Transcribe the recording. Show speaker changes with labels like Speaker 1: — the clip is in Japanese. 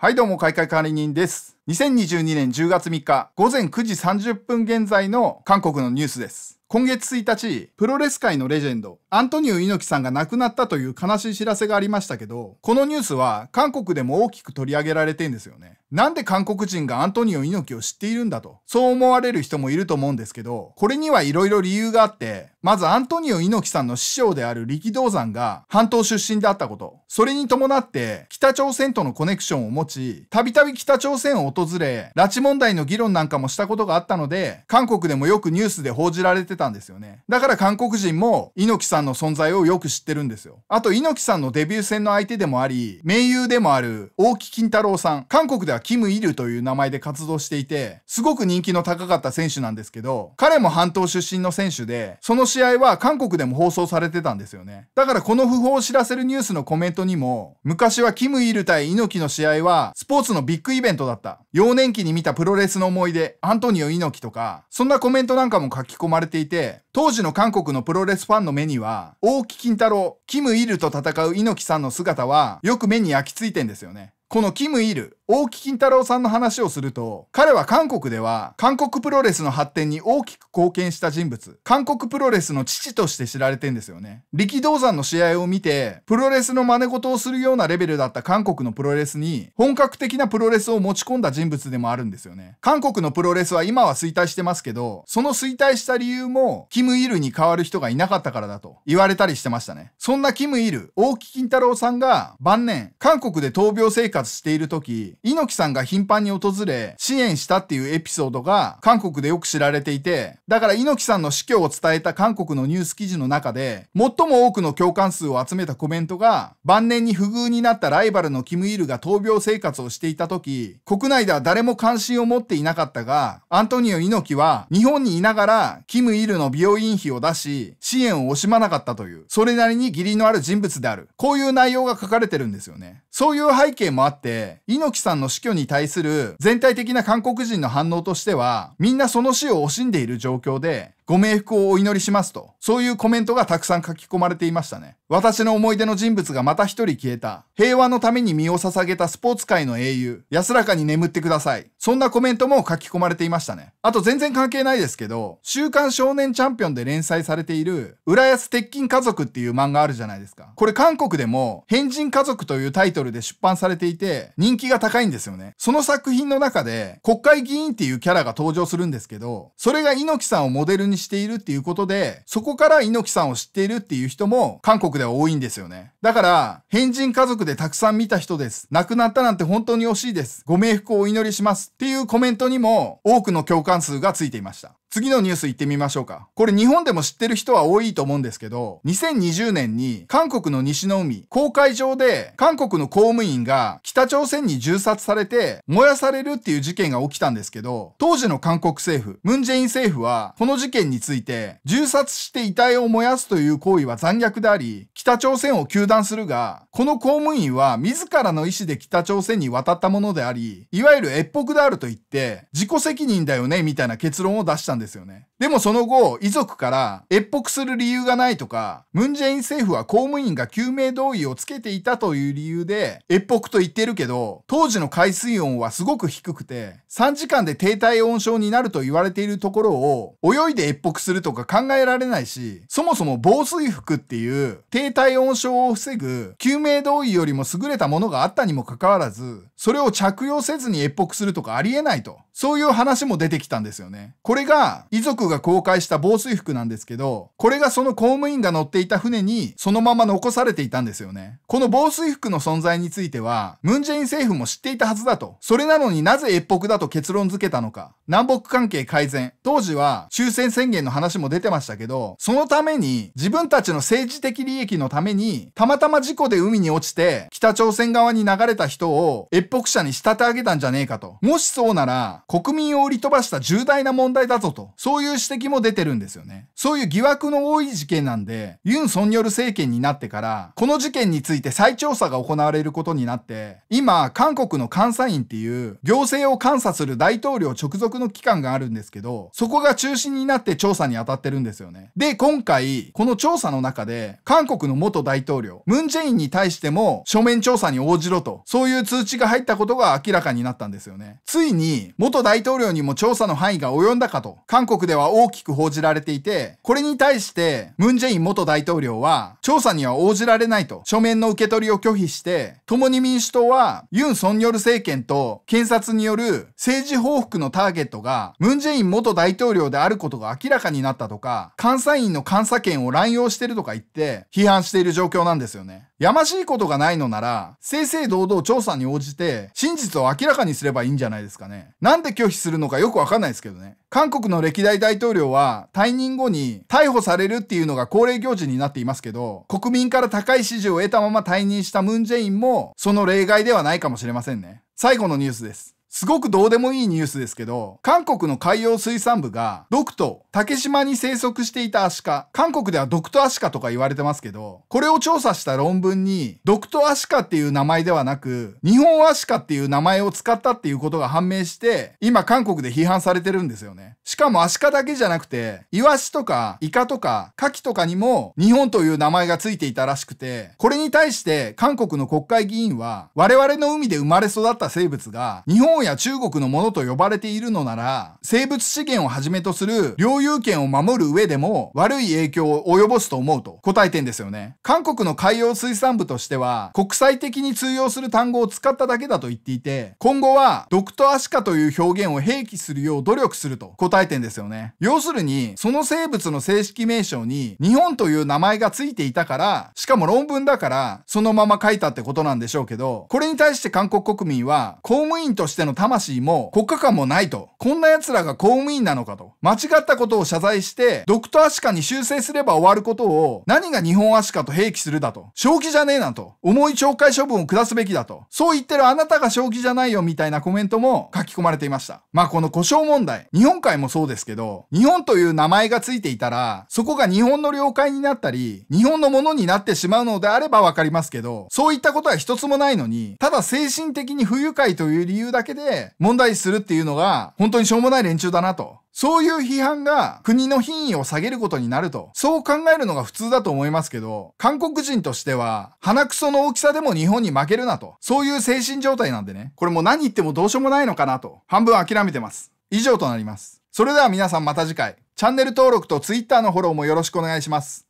Speaker 1: はいどうも、開会管理人です。2022年10月3日午前9時30分現在の韓国のニュースです。今月1日、プロレス界のレジェンド、アントニオ猪木さんが亡くなったという悲しい知らせがありましたけど、このニュースは韓国でも大きく取り上げられてんですよね。なんで韓国人がアントニオ猪木を知っているんだと、そう思われる人もいると思うんですけど、これにはいろいろ理由があって、まずアントニオ猪木さんの師匠である力道山が半島出身であったこと、それに伴って北朝鮮とのコネクションを持ち、たびたび北朝鮮を訪れ、拉致問題の議論なんかもしたことがあったので、韓国でもよくニュースで報じられてたんですよね。だから韓国人も猪木さんの存在をよく知ってるんですよ。あと猪木さんのデビュー戦の相手でもあり、盟友でもある大木金太郎さん、韓国ではキム・イルという名前で活動していて、すごく人気の高かった選手なんですけど、彼も半島出身の選手で、その試合は韓国でも放送されてたんですよね。だからこの訃報を知らせるニュースのコメントにも、昔はキム・イル対猪木の試合は、スポーツのビッグイベントだった。幼年期に見たプロレスの思い出、アントニオ猪木とか、そんなコメントなんかも書き込まれていて、当時の韓国のプロレスファンの目には、大木金太郎、キム・イルと戦う猪木さんの姿は、よく目に焼き付いてんですよね。このキム・イル、大木金太郎さんの話をすると、彼は韓国では、韓国プロレスの発展に大きく貢献した人物、韓国プロレスの父として知られてんですよね。力道山の試合を見て、プロレスの真似事をするようなレベルだった韓国のプロレスに、本格的なプロレスを持ち込んだ人物でもあるんですよね。韓国のプロレスは今は衰退してますけど、その衰退した理由も、キム・イルに代わる人がいなかったからだと言われたりしてましたね。そんなキム・イル、大木金太郎さんが晩年、韓国で闘病生活活している時、猪木さんが頻繁に訪れ、支援したっていうエピソードが韓国でよく知られていて、だから猪木さんの死去を伝えた韓国のニュース記事の中で、最も多くの共感数を集めたコメントが、晩年に不遇になったライバルのキム・イルが闘病生活をしていた時、国内では誰も関心を持っていなかったが、アントニオ猪木は日本にいながらキム・イルの病院費を出し、支援を惜しまなかったという、それなりに義理のある人物である。こういう内容が書かれてるんですよね。そういう背景もあって、猪木さんの死去に対する全体的な韓国人の反応としては、みんなその死を惜しんでいる状況で、ご冥福をお祈りしますと、そういうコメントがたくさん書き込まれていましたね。私の思い出の人物がまた一人消えた。平和のために身を捧げたスポーツ界の英雄。安らかに眠ってください。そんなコメントも書き込まれていましたね。あと全然関係ないですけど、週刊少年チャンピオンで連載されている、浦安鉄筋家族っていう漫画あるじゃないですか。これ韓国でも、変人家族というタイトルで出版されていて、人気が高いんですよね。その作品の中で、国会議員っていうキャラが登場するんですけど、それが猪木さんをモデルにしているっていうことで、そこから猪木さんを知っているっていう人も韓国では多いんですよね。だから、変人家族でたくさん見た人です。亡くなったなんて本当に惜しいです。ご冥福をお祈りします。っていうコメントにも多くの共感数がついていました。次のニュース行ってみましょうか。これ日本でも知ってる人は多いと思うんですけど、2020年に韓国の西の海、公海上で韓国の公務員が北朝鮮に銃殺されて燃やされるっていう事件が起きたんですけど、当時の韓国政府、ムンジェイン政府はこの事件について、銃殺して遺体を燃やすという行為は残虐であり、北朝鮮を糾弾するが、この公務員は自らの意思で北朝鮮に渡ったものであり、いわゆる越北であると言って、自己責任だよねみたいな結論を出したんです。んですよね。でもその後、遺族から越北する理由がないとか、ムンジェイン政府は公務員が救命胴衣をつけていたという理由で越北と言ってるけど、当時の海水温はすごく低くて、3時間で低体温症になると言われているところを、泳いで越北するとか考えられないし、そもそも防水服っていう低体温症を防ぐ救命胴衣よりも優れたものがあったにもかかわらず、それを着用せずに越北するとかありえないと。そういう話も出てきたんですよね。これが遺族が公開した防水服なんですけど、これがその公務員が乗っていた船にそのまま残されていたんですよね。この防水服の存在については、ムンジェイン政府も知っていたはずだと。それなのになぜ越北だと結論付けたのか。南北関係改善。当時は終戦宣言の話も出てましたけど、そのために自分たちの政治的利益のために、たまたま事故で海に落ちて北朝鮮側に流れた人を越北者に仕立て上げたんじゃねえかと。もしそうなら、国民を売り飛ばした重大な問題だぞと。と、そういう指摘も出てるんですよね。そういう疑惑の多い事件なんで、ユン・ソンニョル政権になってから、この事件について再調査が行われることになって、今、韓国の監査院っていう行政を監査する大統領直属の機関があるんですけど、そこが中心になって調査に当たってるんですよね。で、今回、この調査の中で、韓国の元大統領、ムン・ジェインに対しても書面調査に応じろと、そういう通知が入ったことが明らかになったんですよね。ついに、元大統領にも調査の範囲が及んだかと韓国では大きく報じられていて、これに対してムン・ジェイン元大統領は調査には応じられないと書面の受け取りを拒否して、共に民主党はユン・ソンニョル政権と検察による政治報復のターゲットがムン・ジェイン元大統領であることが明らかになったとか、監査員の監査権を乱用してるとか言って批判している状況なんですよね。やましいことがないのなら、正々堂々調査に応じて、真実を明らかにすればいいんじゃないですかね。なんで拒否するのかよくわかんないですけどね。韓国の歴代大統領は、退任後に逮捕されるっていうのが恒例行事になっていますけど、国民から高い支持を得たまま退任したムンジェインも、その例外ではないかもしれませんね。最後のニュースです。すごくどうでもいいニュースですけど、韓国の海洋水産部が、ドクト、竹島に生息していたアシカ、韓国ではドクトアシカとか言われてますけど、これを調査した論文に、ドクトアシカっていう名前ではなく、日本アシカっていう名前を使ったっていうことが判明して、今韓国で批判されてるんですよね。しかもアシカだけじゃなくて、イワシとかイカとかカキとかにも日本という名前がついていたらしくて、これに対して韓国の国会議員は、我々の海で生まれ育った生物が、日本本や中国のものと呼ばれているのなら、生物資源をはじめとする領有権を守る上でも悪い影響を及ぼすと思うと答えてんですよね。韓国の海洋水産部としては、国際的に通用する単語を使っただけだと言っていて、今後は、毒とアシカという表現を併記するよう努力すると答えてんですよね。要するに、その生物の正式名称に日本という名前がついていたから、しかも論文だから、そのまま書いたってことなんでしょうけど、これに対して韓国国民は、公務員としてのの魂も国家間もないと。こんな奴らが公務員なのかと。間違ったことを謝罪して、ドクターアシカに修正すれば終わることを、何が日本アシカと併記するだと。正気じゃねえなと。重い懲戒処分を下すべきだと。そう言ってるあなたが正気じゃないよみたいなコメントも書き込まれていました。まあこの故障問題、日本海もそうですけど、日本という名前がついていたら、そこが日本の領海になったり、日本のものになってしまうのであればわかりますけど、そういったことは一つもないのに、ただ精神的に不愉快という理由だけでで問題するっていうのが本当にしょうもない連中だなと。そういう批判が国の品位を下げることになると、そう考えるのが普通だと思いますけど、韓国人としては、鼻くその大きさでも日本に負けるなと、そういう精神状態なんでね、これもう何言ってもどうしようもないのかなと、半分諦めてます。以上となります。それでは皆さんまた次回、チャンネル登録と Twitter のフォローもよろしくお願いします。